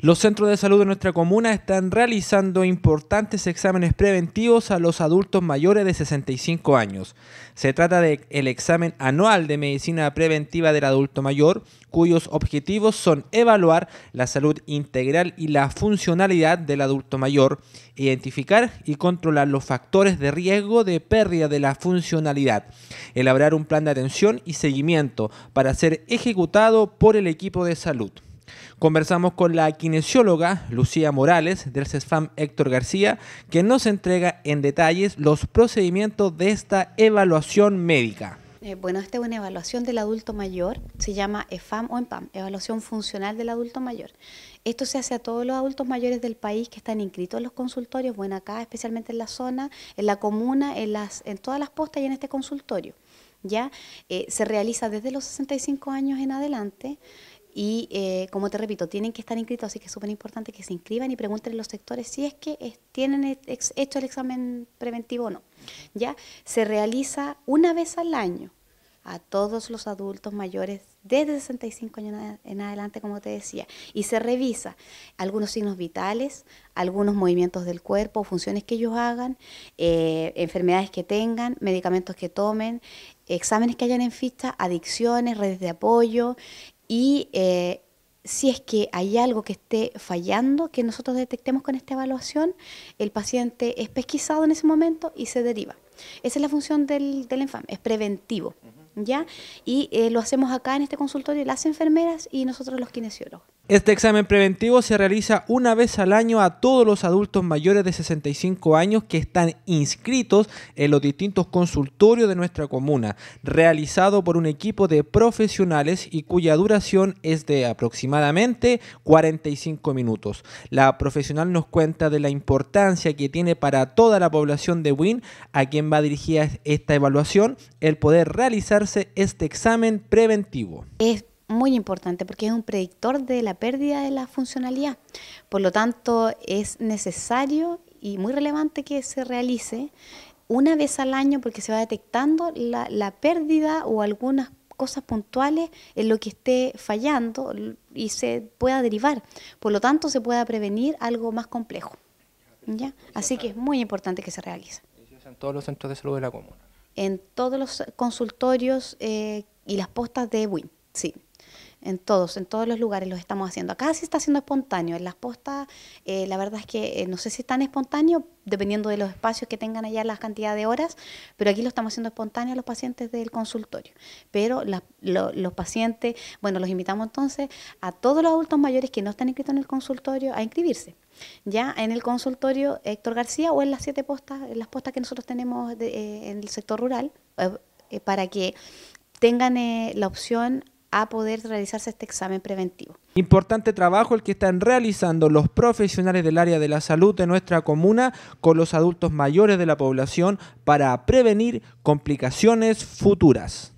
Los centros de salud de nuestra comuna están realizando importantes exámenes preventivos a los adultos mayores de 65 años. Se trata del examen anual de medicina preventiva del adulto mayor, cuyos objetivos son evaluar la salud integral y la funcionalidad del adulto mayor, identificar y controlar los factores de riesgo de pérdida de la funcionalidad, elaborar un plan de atención y seguimiento para ser ejecutado por el equipo de salud. Conversamos con la kinesióloga Lucía Morales del CESFAM Héctor García, que nos entrega en detalles los procedimientos de esta evaluación médica. Eh, bueno, esta es una evaluación del adulto mayor, se llama EFAM o EMPAM, Evaluación Funcional del Adulto Mayor. Esto se hace a todos los adultos mayores del país que están inscritos en los consultorios, bueno, acá especialmente en la zona, en la comuna, en, todas las postas y en este consultorio. Ya eh, se realiza desde los 65 años en adelante. Y eh, como te repito, tienen que estar inscritos, así que es súper importante que se inscriban y pregunten los sectores si es que tienen hecho el examen preventivo o no. ¿ya? Se realiza una vez al año a todos los adultos mayores desde 65 años en adelante, como te decía, y se revisa algunos signos vitales, algunos movimientos del cuerpo, funciones que ellos hagan, eh, enfermedades que tengan, medicamentos que tomen, exámenes que hayan en ficha, adicciones, redes de apoyo, y eh, si es que hay algo que esté fallando, que nosotros detectemos con esta evaluación, el paciente es pesquisado en ese momento y se deriva. Esa es la función del, del ENFAM, es preventivo. ¿ya? Y eh, lo hacemos acá en este consultorio las enfermeras y nosotros los kinesiólogos. Este examen preventivo se realiza una vez al año a todos los adultos mayores de 65 años que están inscritos en los distintos consultorios de nuestra comuna, realizado por un equipo de profesionales y cuya duración es de aproximadamente 45 minutos. La profesional nos cuenta de la importancia que tiene para toda la población de WIN, a quien va dirigida esta evaluación, el poder realizar este examen preventivo. Es muy importante porque es un predictor de la pérdida de la funcionalidad. Por lo tanto, es necesario y muy relevante que se realice una vez al año porque se va detectando la, la pérdida o algunas cosas puntuales en lo que esté fallando y se pueda derivar. Por lo tanto, se pueda prevenir algo más complejo. ¿ya? Así que es muy importante que se realice. En todos los centros de salud de la comuna en todos los consultorios eh, y las postas de WIN. Sí en todos, en todos los lugares los estamos haciendo. Acá sí está siendo espontáneo, en las postas eh, la verdad es que eh, no sé si están espontáneos, espontáneo, dependiendo de los espacios que tengan allá, las cantidad de horas, pero aquí lo estamos haciendo espontáneo a los pacientes del consultorio. Pero los pacientes, bueno, los invitamos entonces a todos los adultos mayores que no están inscritos en el consultorio a inscribirse ya en el consultorio Héctor García o en las siete postas, en las postas que nosotros tenemos eh, en el sector rural, para que tengan la opción a poder realizarse este examen preventivo. Importante trabajo el que están realizando los profesionales del área de la salud de nuestra comuna con los adultos mayores de la población para prevenir complicaciones futuras.